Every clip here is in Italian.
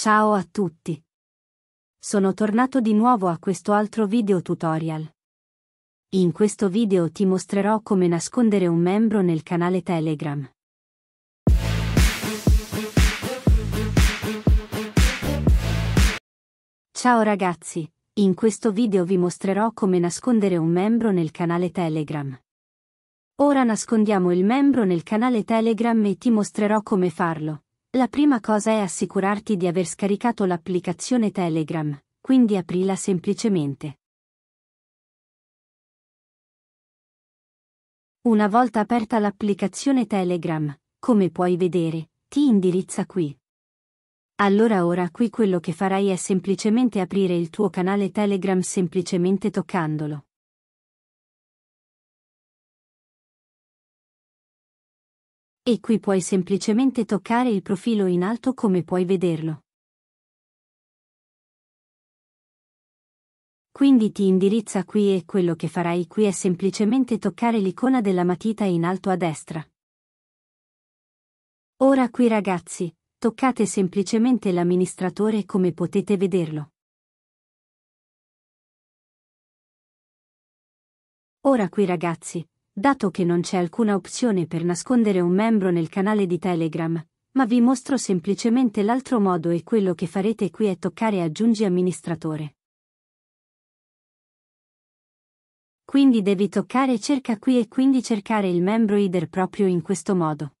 Ciao a tutti! Sono tornato di nuovo a questo altro video tutorial. In questo video ti mostrerò come nascondere un membro nel canale Telegram. Ciao ragazzi, in questo video vi mostrerò come nascondere un membro nel canale Telegram. Ora nascondiamo il membro nel canale Telegram e ti mostrerò come farlo. La prima cosa è assicurarti di aver scaricato l'applicazione Telegram, quindi aprila semplicemente. Una volta aperta l'applicazione Telegram, come puoi vedere, ti indirizza qui. Allora ora qui quello che farai è semplicemente aprire il tuo canale Telegram semplicemente toccandolo. E qui puoi semplicemente toccare il profilo in alto come puoi vederlo. Quindi ti indirizza qui e quello che farai qui è semplicemente toccare l'icona della matita in alto a destra. Ora qui ragazzi, toccate semplicemente l'amministratore come potete vederlo. Ora qui ragazzi, dato che non c'è alcuna opzione per nascondere un membro nel canale di Telegram, ma vi mostro semplicemente l'altro modo e quello che farete qui è toccare Aggiungi amministratore. Quindi devi toccare Cerca qui e quindi cercare il membro header proprio in questo modo.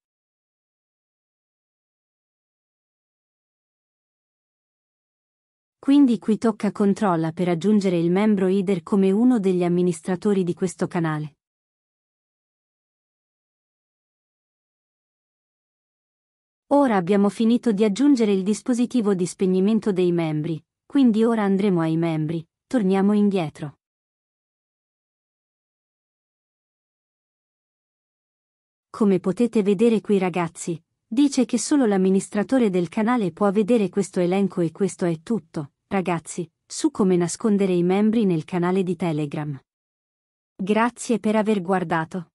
Quindi qui tocca Controlla per aggiungere il membro header come uno degli amministratori di questo canale. Ora abbiamo finito di aggiungere il dispositivo di spegnimento dei membri, quindi ora andremo ai membri, torniamo indietro. Come potete vedere qui ragazzi, dice che solo l'amministratore del canale può vedere questo elenco e questo è tutto, ragazzi, su come nascondere i membri nel canale di Telegram. Grazie per aver guardato.